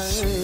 say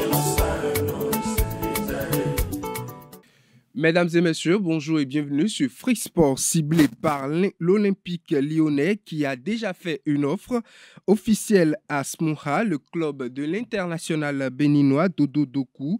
Mesdames et messieurs, bonjour et bienvenue sur Free Sport ciblé par l'Olympique lyonnais qui a déjà fait une offre officielle à Smouha, le club de l'international béninois Dodo Doku,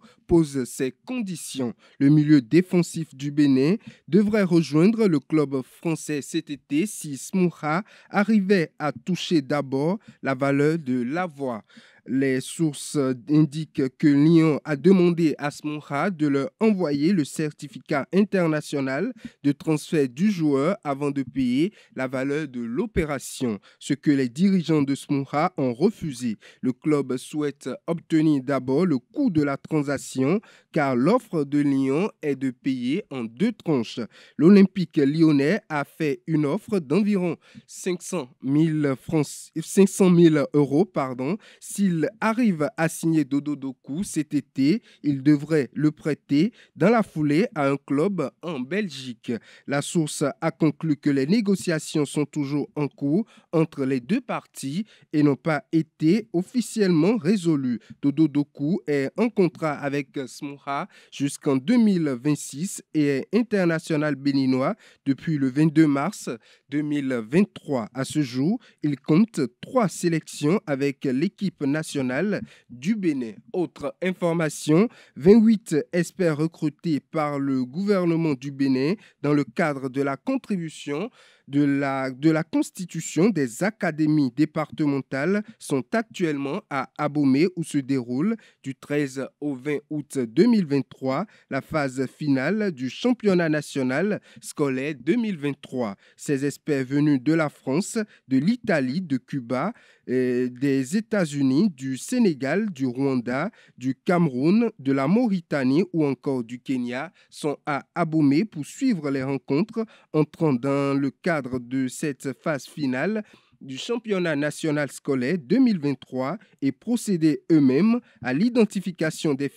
ces conditions, le milieu défensif du Bénin devrait rejoindre le club français cet été si Smoura arrivait à toucher d'abord la valeur de la voix. Les sources indiquent que Lyon a demandé à Smoura de leur envoyer le certificat international de transfert du joueur avant de payer la valeur de l'opération, ce que les dirigeants de Smoura ont refusé. Le club souhaite obtenir d'abord le coût de la transaction car l'offre de Lyon est de payer en deux tranches. L'Olympique lyonnais a fait une offre d'environ 500 000, euros. Pardon. S'il arrive à signer Dodo cet été, il devrait le prêter dans la foulée à un club en Belgique. La source a conclu que les négociations sont toujours en cours entre les deux parties et n'ont pas été officiellement résolues. Dodo Doku est en contrat avec Malik jusqu'en 2026 et est international béninois depuis le 22 mars 2023. À ce jour, il compte trois sélections avec l'équipe nationale du Bénin. Autre information, 28 experts recrutés par le gouvernement du Bénin dans le cadre de la contribution de la, constitution des académies départementales sont actuellement à Abomey où se déroule du 13 au 20 août 2023 la phase finale du championnat national scolaire 2023. Ces experts venus de la France, de l'Italie, de Cuba, des États-Unis, du Sénégal, du Rwanda, du Cameroun, de la Mauritanie ou encore du Kenya sont à Abomey pour suivre les rencontres entrant dans le cadre de cette phase finale du championnat national scolaire 2023 et procéder eux-mêmes à l'identification des,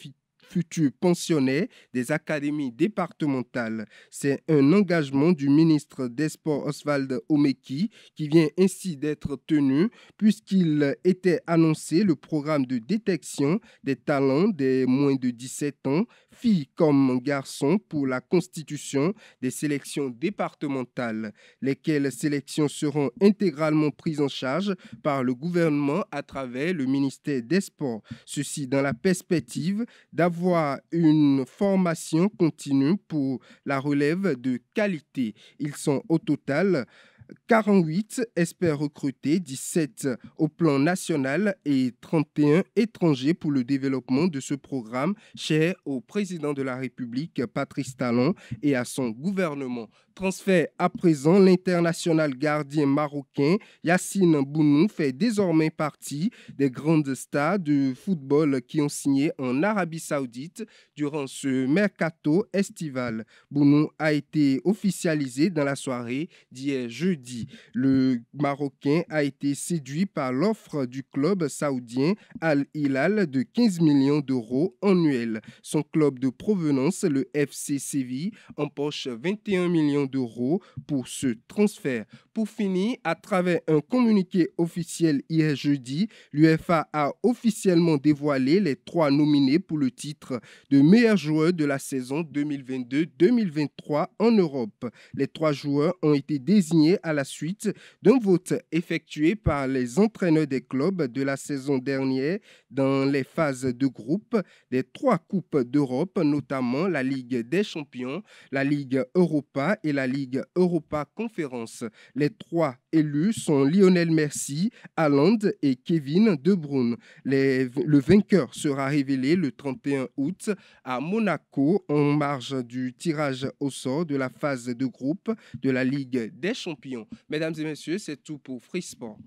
futurs pensionnaires des académies départementales. C'est un engagement du ministre des Sports Oswald Omeki qui vient ainsi d'être tenu puisqu'il était annoncé le programme de détection des talents des moins de 17 ans, filles comme garçons, pour la constitution des sélections départementales, lesquelles sélections seront intégralement prises en charge par le gouvernement à travers le ministère des Sports. Ceci dans la perspective d'avoir prévoit une formation continue pour la relève de qualité. Ils sont au total 48 experts recrutés, 17 au plan national et 31 étrangers pour le développement de ce programme cher au président de la République, Patrice Talon, et à son gouvernement. Transfert à présent, l'international gardien marocain Yassine Bounou fait désormais partie des grandes stars de football qui ont signé en Arabie saoudite durant ce mercato estival. Bounou a été officialisé dans la soirée d'hier jeudi. Le Marocain a été séduit par l'offre du club saoudien Al-Hilal de 15 millions d'euros annuels. Son club de provenance, le FC Séville, empoche 21 millions d'euros pour ce transfert. Pour finir, à travers un communiqué officiel hier jeudi, l'UFA a officiellement dévoilé les trois nominés pour le titre de meilleur joueur de la saison 2022-2023 en Europe. Les trois joueurs ont été désignés à la suite d'un vote effectué par les entraîneurs des clubs de la saison dernière dans les phases de groupe des trois Coupes d'Europe, notamment la Ligue des Champions, la Ligue Europa et la Ligue Europa Conférence. Les trois élus sont Lionel Merci, Haaland et Kevin De Bruyne. le vainqueur sera révélé le 31 août à Monaco en marge du tirage au sort de la phase de groupe de la Ligue des Champions. Mesdames et messieurs, c'est tout pour Free Sport.